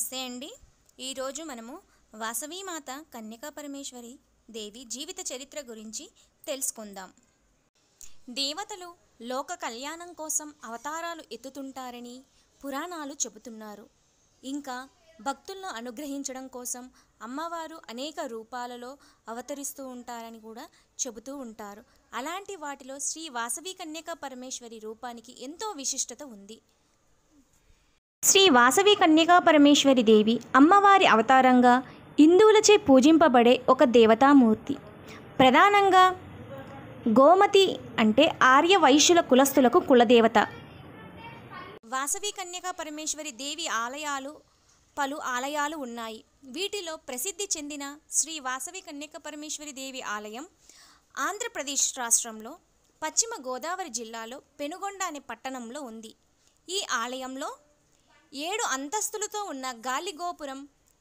నమస్తే అండి ఈరోజు మనము వాసవీమాత కన్యకా పరమేశ్వరి దేవి జీవిత చరిత్ర గురించి తెలుసుకుందాం దేవతలు లోక కళ్యాణం కోసం అవతారాలు ఎత్తుతుంటారని పురాణాలు చెబుతున్నారు ఇంకా భక్తులను అనుగ్రహించడం కోసం అమ్మవారు అనేక రూపాలలో అవతరిస్తూ ఉంటారని కూడా చెబుతూ ఉంటారు అలాంటి వాటిలో శ్రీ వాసవి కన్యకా పరమేశ్వరి రూపానికి ఎంతో విశిష్టత ఉంది శ్రీ వాసవి కన్యకా పరమేశ్వరి దేవి అమ్మవారి అవతారంగా హిందువులచే పూజింపబడే ఒక దేవతామూర్తి ప్రధానంగా గోమతి అంటే ఆర్య వైశ్యుల కులస్తులకు కులదేవత వాసవి కన్యకా పరమేశ్వరి దేవి ఆలయాలు పలు ఆలయాలు ఉన్నాయి వీటిలో ప్రసిద్ధి చెందిన శ్రీ వాసవి కన్యక పరమేశ్వరి దేవి ఆలయం ఆంధ్రప్రదేశ్ రాష్ట్రంలో పశ్చిమ గోదావరి జిల్లాలో పెనుగొండ అనే పట్టణంలో ఉంది ఈ ఆలయంలో ఏడు అంతస్తులతో ఉన్న గాలిగోపురం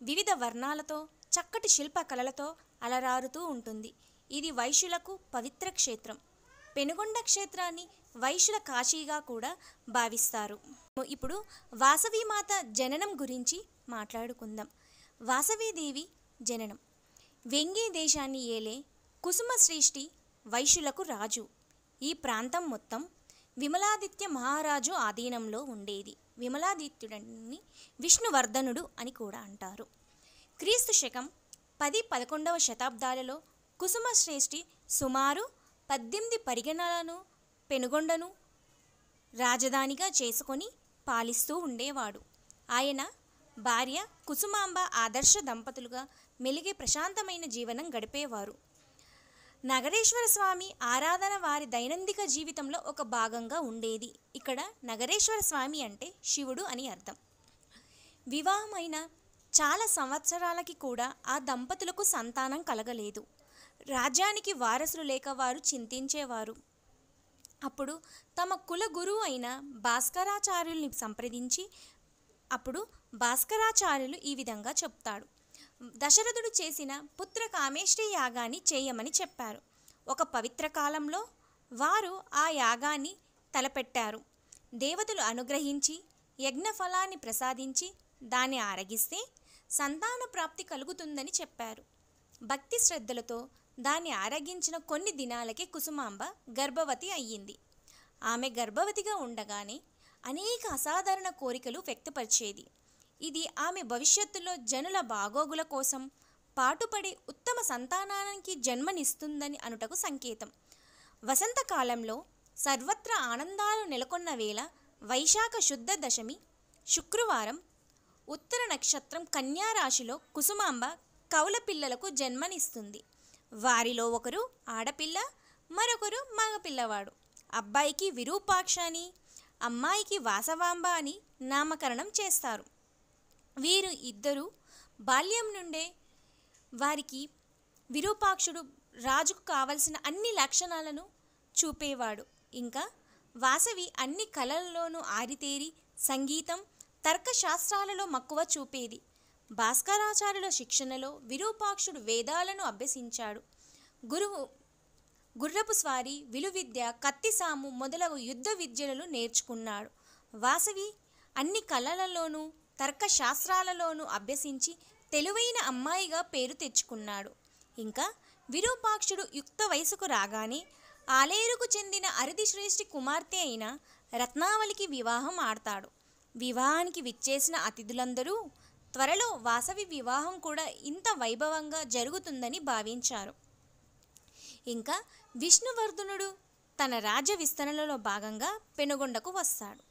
వివిధ వర్ణాలతో చక్కటి శిల్పకళలతో అలరారుతూ ఉంటుంది ఇది వైశ్యులకు పవిత్ర క్షేత్రం పెనుగొండ క్షేత్రాన్ని వైశ్యుల కాశీగా కూడా భావిస్తారు ఇప్పుడు మాత జననం గురించి మాట్లాడుకుందాం వాసవీదేవి జననం వెంగే దేశాన్ని ఏలే కుసుమ శ్రేష్ఠి వైశ్యులకు రాజు ఈ ప్రాంతం మొత్తం విమలాదిత్య మహారాజు ఆధీనంలో ఉండేది విమలాదిత్యుడని విష్ణువర్ధనుడు అని కూడా అంటారు క్రీస్తు శకం పది పదకొండవ శతాబ్దాలలో కుసుమశ్రేష్ఠి సుమారు పద్దెనిమిది పరిగణలను పెనుగొండను రాజధానిగా చేసుకొని పాలిస్తూ ఉండేవాడు ఆయన భార్య కుసుమాంబ ఆదర్శ దంపతులుగా మెలిగే ప్రశాంతమైన జీవనం గడిపేవారు నగరేశ్వర స్వామి ఆరాధన వారి దైనందిక జీవితంలో ఒక భాగంగా ఉండేది ఇక్కడ నగరేశ్వర స్వామి అంటే శివుడు అని అర్థం వివాహమైన చాలా సంవత్సరాలకి కూడా ఆ దంపతులకు సంతానం కలగలేదు రాజ్యానికి వారసులు లేక వారు చింతించేవారు అప్పుడు తమ కుల గురువు అయిన భాస్కరాచార్యుల్ని సంప్రదించి అప్పుడు భాస్కరాచార్యులు ఈ విధంగా చెప్తాడు దశరథుడు చేసిన పుత్ర కామేశ్వరి యాగాన్ని చేయమని చెప్పారు ఒక పవిత్ర కాలంలో వారు ఆ యాగాన్ని తలపెట్టారు దేవతలు అనుగ్రహించి యజ్ఞఫలాన్ని ప్రసాదించి దాన్ని ఆరగిస్తే సంతాన ప్రాప్తి కలుగుతుందని చెప్పారు భక్తి శ్రద్ధలతో దాన్ని ఆరగించిన కొన్ని దినాలకే కుసుమాంబ గర్భవతి అయ్యింది ఆమె గర్భవతిగా ఉండగానే అనేక అసాధారణ కోరికలు వ్యక్తపరిచేది ఇది ఆమె భవిష్యత్తులో జనుల బాగోగుల కోసం పాటుపడి ఉత్తమ సంతానానికి జన్మనిస్తుందని అనుటకు సంకేతం వసంతకాలంలో సర్వత్ర ఆనందాలు నెలకొన్న వేళ వైశాఖ శుద్ధ దశమి శుక్రవారం ఉత్తర నక్షత్రం కన్యారాశిలో కుసుమాంబ కౌల పిల్లలకు జన్మనిస్తుంది వారిలో ఒకరు ఆడపిల్ల మరొకరు మగపిల్లవాడు అబ్బాయికి విరూపాక్ష అని అమ్మాయికి వాసవాంబ అని నామకరణం చేస్తారు వీరు ఇద్దరు బాల్యం నుండే వారికి విరూపాక్షుడు రాజుకు కావలసిన అన్ని లక్షణాలను చూపేవాడు ఇంకా వాసవి అన్ని కళలలోనూ ఆరితేరి సంగీతం తర్కశాస్త్రాలలో మక్కువ చూపేది భాస్కరాచార్యుల శిక్షణలో విరూపాక్షుడు వేదాలను అభ్యసించాడు గురువు గుర్రపు స్వారి విలువిద్య కత్తిసాము మొదలగు యుద్ధ విద్యలను నేర్చుకున్నాడు వాసవి అన్ని కళలలోనూ తర్కశాస్త్రాలలోనూ అభ్యసించి తెలివైన అమ్మాయిగా పేరు తెచ్చుకున్నాడు ఇంకా విరూపాక్షుడు యుక్త వయసుకు రాగానే ఆలేరుకు చెందిన అరిదిశ్రేష్ఠి కుమార్తె అయిన రత్నావళికి వివాహం ఆడతాడు వివాహానికి విచ్చేసిన అతిథులందరూ త్వరలో వాసవి వివాహం కూడా ఇంత వైభవంగా జరుగుతుందని భావించారు ఇంకా విష్ణువర్ధనుడు తన రాజ్య విస్తరణలో భాగంగా పెనుగొండకు వస్తాడు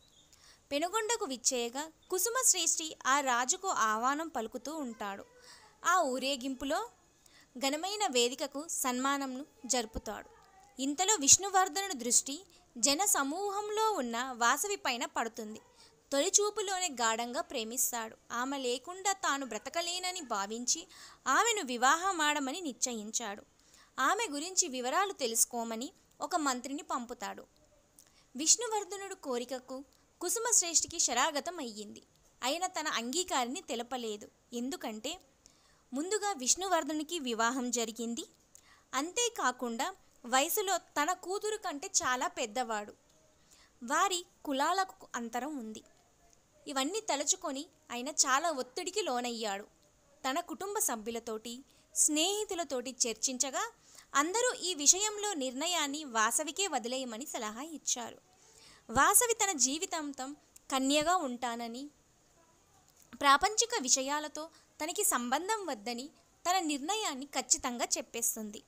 పెనుగొండకు విచ్చేయగా కుసుమ శ్రేష్ఠి ఆ రాజుకు ఆహ్వానం పలుకుతూ ఉంటాడు ఆ ఊరేగింపులో ఘనమైన వేదికకు సన్మానంను జరుపుతాడు ఇంతలో విష్ణువర్ధనుడి దృష్టి జన సమూహంలో ఉన్న వాసవి పైన పడుతుంది తొలిచూపులోనే గాఢంగా ప్రేమిస్తాడు ఆమె లేకుండా తాను బ్రతకలేనని భావించి ఆమెను వివాహమాడమని నిశ్చయించాడు ఆమె గురించి వివరాలు తెలుసుకోమని ఒక మంత్రిని పంపుతాడు విష్ణువర్ధనుడు కోరికకు కుసుమశ్రేష్ఠికి శరాగతం అయ్యింది అయిన తన అంగీకారిని తెలపలేదు ఎందుకంటే ముందుగా విష్ణువర్ధనికి వివాహం జరిగింది అంతేకాకుండా వయసులో తన కూతురు కంటే చాలా పెద్దవాడు వారి కులాలకు అంతరం ఉంది ఇవన్నీ తలుచుకొని ఆయన చాలా ఒత్తిడికి లోనయ్యాడు తన కుటుంబ సభ్యులతోటి స్నేహితులతోటి చర్చించగా అందరూ ఈ విషయంలో నిర్ణయాన్ని వాసవికే వదిలేయమని సలహా ఇచ్చారు వాసవి తన జీవితాంతం కన్యగా ఉంటానని ప్రాపంచిక విషయాలతో తనకి సంబంధం వద్దని తన నిర్ణయాన్ని ఖచ్చితంగా చెప్పేస్తుంది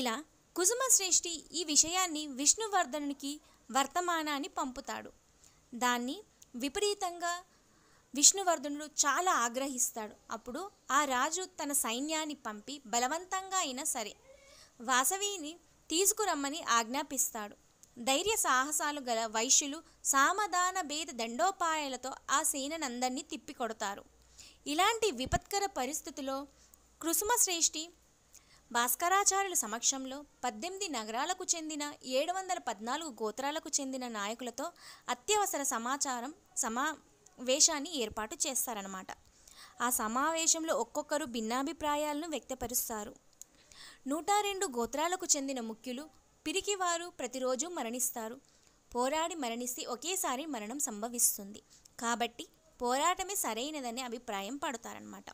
ఇలా కుసుమశ్రేష్ఠి ఈ విషయాన్ని విష్ణువర్ధనునికి వర్తమానాన్ని పంపుతాడు దాన్ని విపరీతంగా విష్ణువర్ధనుడు చాలా ఆగ్రహిస్తాడు అప్పుడు ఆ రాజు తన సైన్యాన్ని పంపి బలవంతంగా అయినా సరే వాసవిని తీసుకురమ్మని ఆజ్ఞాపిస్తాడు ధైర్య సాహసాలు గల వైశ్యులు సామధాన భేద దండోపాయాలతో ఆ సేననందరినీ తిప్పికొడతారు ఇలాంటి విపత్కర పరిస్థితిలో కృసుమశ్రేష్ఠి భాస్కరాచార్యుల సమక్షంలో పద్దెనిమిది నగరాలకు చెందిన ఏడు వందల పద్నాలుగు గోత్రాలకు చెందిన నాయకులతో అత్యవసర సమాచారం సమావేశాన్ని ఏర్పాటు చేస్తారన్నమాట ఆ సమావేశంలో ఒక్కొక్కరు భిన్నాభిప్రాయాలను వ్యక్తపరుస్తారు నూట రెండు గోత్రాలకు చెందిన ముఖ్యులు పిరికివారు ప్రతిరోజు మరణిస్తారు పోరాడి మరణిస్తే ఒకేసారి మరణం సంభవిస్తుంది కాబట్టి పోరాటమే సరైనదనే అభిప్రాయం పడతారనమాట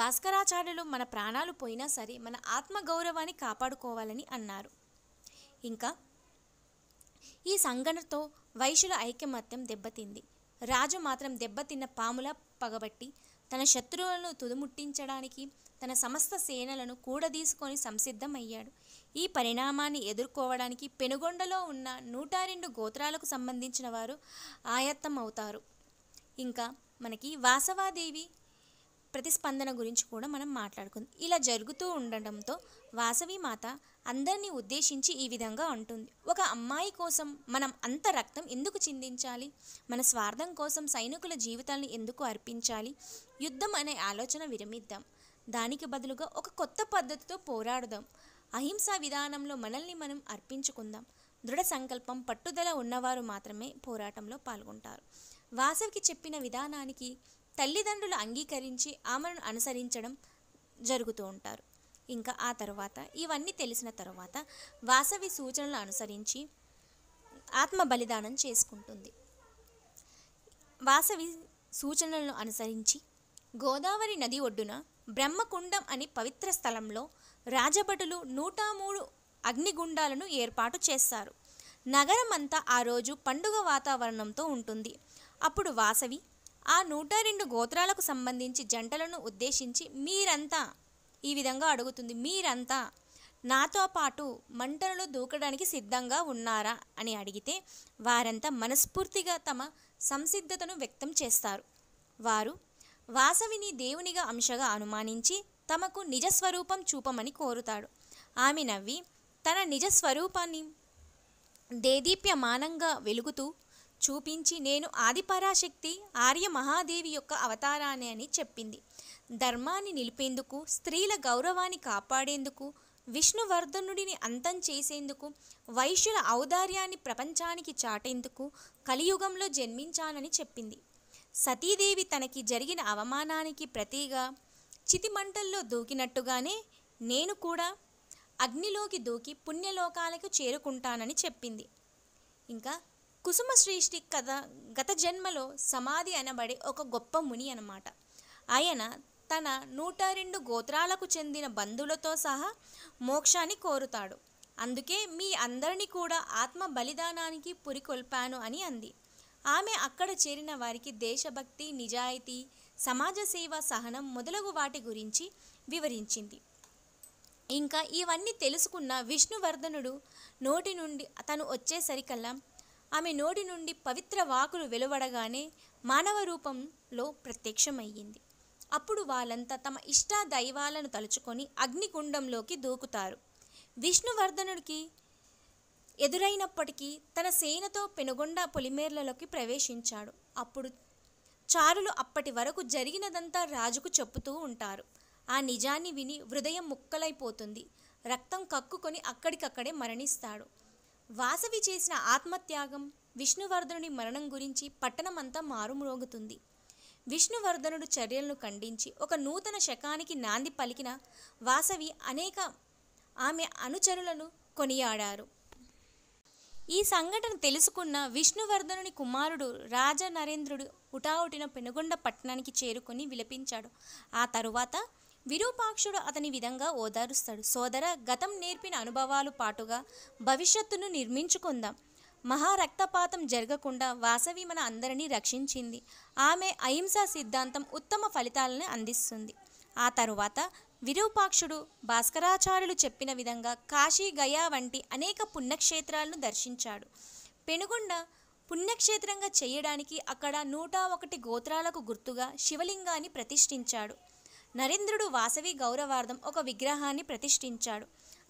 భాస్కరాచార్యులు మన ప్రాణాలు పోయినా సరే మన ఆత్మగౌరవాన్ని కాపాడుకోవాలని అన్నారు ఇంకా ఈ సంఘటనతో వైశ్యుల ఐకమత్యం దెబ్బతింది రాజు మాత్రం దెబ్బతిన్న పాముల పగబట్టి తన శత్రువులను తుదుముట్టించడానికి తన సమస్త సేనలను కూడదీసుకొని సంసిద్ధమయ్యాడు ఈ పరిణామాన్ని ఎదుర్కోవడానికి పెనుగొండలో ఉన్న నూట రెండు గోత్రాలకు సంబంధించిన వారు ఆయత్తం అవుతారు ఇంకా మనకి వాసవాదేవి ప్రతిస్పందన గురించి కూడా మనం మాట్లాడుకుంది ఇలా జరుగుతూ ఉండడంతో వాసవి మాత అందరినీ ఉద్దేశించి ఈ విధంగా ఉంటుంది ఒక అమ్మాయి కోసం మనం అంత రక్తం ఎందుకు చిందించాలి మన స్వార్థం కోసం సైనికుల జీవితాలను ఎందుకు అర్పించాలి యుద్ధం అనే ఆలోచన విరమిద్దాం దానికి బదులుగా ఒక కొత్త పద్ధతితో పోరాడదాం అహింసా విధానంలో మనల్ని మనం అర్పించుకుందాం దృఢ సంకల్పం పట్టుదల ఉన్నవారు మాత్రమే పోరాటంలో పాల్గొంటారు వాసవికి చెప్పిన విధానానికి తల్లిదండ్రులు అంగీకరించి ఆమెను అనుసరించడం జరుగుతూ ఉంటారు ఇంకా ఆ తర్వాత ఇవన్నీ తెలిసిన తర్వాత వాసవి సూచనలు అనుసరించి ఆత్మ బలిదానం చేసుకుంటుంది వాసవి సూచనలను అనుసరించి గోదావరి నది ఒడ్డున బ్రహ్మకుండం అనే పవిత్ర స్థలంలో రాజభటులు నూట మూడు అగ్నిగుండాలను ఏర్పాటు చేస్తారు నగరమంతా ఆ రోజు పండుగ వాతావరణంతో ఉంటుంది అప్పుడు వాసవి ఆ నూట రెండు గోత్రాలకు సంబంధించి జంటలను ఉద్దేశించి మీరంతా ఈ విధంగా అడుగుతుంది మీరంతా నాతో పాటు మంటలను దూకడానికి సిద్ధంగా ఉన్నారా అని అడిగితే వారంతా మనస్ఫూర్తిగా తమ సంసిద్ధతను వ్యక్తం చేస్తారు వారు వాసవిని దేవునిగా అంశగా అనుమానించి తమకు నిజస్వరూపం చూపమని కోరుతాడు ఆమె నవ్వి తన నిజస్వరూపాన్ని దేదీప్యమానంగా వెలుగుతూ చూపించి నేను ఆదిపరాశక్తి ఆర్య మహాదేవి యొక్క అవతారాన్ని అని చెప్పింది ధర్మాన్ని నిలిపేందుకు స్త్రీల గౌరవాన్ని కాపాడేందుకు విష్ణువర్ధనుడిని అంతం చేసేందుకు వైశ్యుల ఔదార్యాన్ని ప్రపంచానికి చాటేందుకు కలియుగంలో జన్మించానని చెప్పింది సతీదేవి తనకి జరిగిన అవమానానికి ప్రతిగా చితిమంటల్లో దూకినట్టుగానే నేను కూడా అగ్నిలోకి దూకి పుణ్యలోకాలకు చేరుకుంటానని చెప్పింది ఇంకా కుసుమ శ్రీష్ఠి కథ గత జన్మలో సమాధి అనబడే ఒక గొప్ప ముని అనమాట ఆయన తన నూట రెండు గోత్రాలకు చెందిన బంధువులతో సహా మోక్షాన్ని కోరుతాడు అందుకే మీ అందరినీ కూడా ఆత్మ బలిదానానికి పురికొల్పాను అని అంది ఆమె అక్కడ చేరిన వారికి దేశభక్తి నిజాయితీ సమాజ సేవ సహనం మొదలగు వాటి గురించి వివరించింది ఇంకా ఇవన్నీ తెలుసుకున్న విష్ణువర్ధనుడు నోటి నుండి అతను వచ్చేసరికల్లా ఆమె నోటి నుండి పవిత్ర వాకులు వెలువడగానే మానవ రూపంలో ప్రత్యక్షమయ్యింది అప్పుడు వాళ్ళంతా తమ ఇష్ట దైవాలను తలుచుకొని అగ్నిగుండంలోకి దూకుతారు విష్ణువర్ధనుడికి ఎదురైనప్పటికీ తన సేనతో పెనుగొండ పొలిమేర్లలోకి ప్రవేశించాడు అప్పుడు చారులు అప్పటి వరకు జరిగినదంతా రాజుకు చెప్పుతూ ఉంటారు ఆ నిజాన్ని విని హృదయం ముక్కలైపోతుంది రక్తం కక్కుకొని అక్కడికక్కడే మరణిస్తాడు వాసవి చేసిన ఆత్మత్యాగం విష్ణువర్ధనుడి మరణం గురించి పట్టణమంతా మారుమ్రోగుతుంది విష్ణువర్ధనుడు చర్యలను ఖండించి ఒక నూతన శకానికి నాంది పలికిన వాసవి అనేక ఆమె అనుచరులను కొనియాడారు ఈ సంఘటన తెలుసుకున్న విష్ణువర్ధనుని కుమారుడు రాజనరేంద్రుడు హుటాహుటిన పెనుగొండ పట్టణానికి చేరుకుని విలపించాడు ఆ తరువాత విరూపాక్షుడు అతని విధంగా ఓదారుస్తాడు సోదర గతం నేర్పిన అనుభవాలు పాటుగా భవిష్యత్తును నిర్మించుకుందాం మహారక్తపాతం జరగకుండా వాసవి మన అందరినీ రక్షించింది ఆమె అహింసా సిద్ధాంతం ఉత్తమ ఫలితాలను అందిస్తుంది ఆ తరువాత విరూపాక్షుడు భాస్కరాచార్యులు చెప్పిన విధంగా కాశీ గయా వంటి అనేక పుణ్యక్షేత్రాలను దర్శించాడు పెనుగొండ పుణ్యక్షేత్రంగా చేయడానికి అక్కడ నూట ఒకటి గోత్రాలకు గుర్తుగా శివలింగాన్ని ప్రతిష్ఠించాడు నరేంద్రుడు వాసవి గౌరవార్థం ఒక విగ్రహాన్ని ప్రతిష్ఠించాడు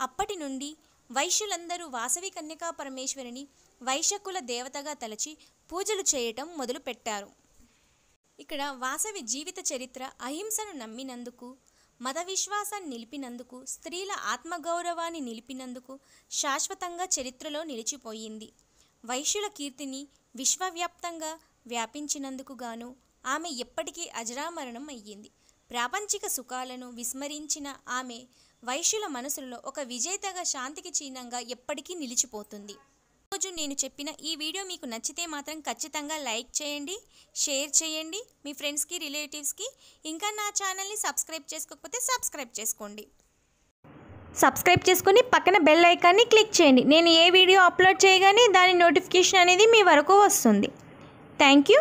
అప్పటి నుండి వైశ్యులందరూ వాసవి కన్యకా పరమేశ్వరిని వైశకుల దేవతగా తలచి పూజలు చేయటం మొదలుపెట్టారు ఇక్కడ వాసవి జీవిత చరిత్ర అహింసను నమ్మినందుకు మత విశ్వాసాన్ని నిలిపినందుకు స్త్రీల ఆత్మగౌరవాన్ని నిలిపినందుకు శాశ్వతంగా చరిత్రలో నిలిచిపోయింది వైశ్యుల కీర్తిని విశ్వవ్యాప్తంగా వ్యాపించినందుకు గాను ఆమె ఎప్పటికీ అజరామరణం అయ్యింది ప్రాపంచిక సుఖాలను విస్మరించిన ఆమె వైశ్యుల మనసులో ఒక విజేతగా శాంతికి చిహ్నంగా ఎప్పటికీ నిలిచిపోతుంది ఈరోజు నేను చెప్పిన ఈ వీడియో మీకు నచ్చితే మాత్రం ఖచ్చితంగా లైక్ చేయండి షేర్ చేయండి మీ ఫ్రెండ్స్కి రిలేటివ్స్కి ఇంకా నా ఛానల్ని సబ్స్క్రైబ్ చేసుకోకపోతే సబ్స్క్రైబ్ చేసుకోండి సబ్స్క్రైబ్ చేసుకుని పక్కన బెల్ ఐకాన్ని క్లిక్ చేయండి నేను ఏ వీడియో అప్లోడ్ చేయగానే దాని నోటిఫికేషన్ అనేది మీ వరకు వస్తుంది thank you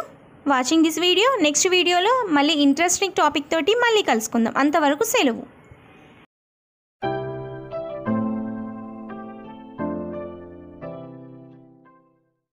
watching this video next వీడియోలో మళ్ళీ ఇంట్రెస్టింగ్ టాపిక్ తోటి మళ్ళీ కలుసుకుందాం అంతవరకు సెలవు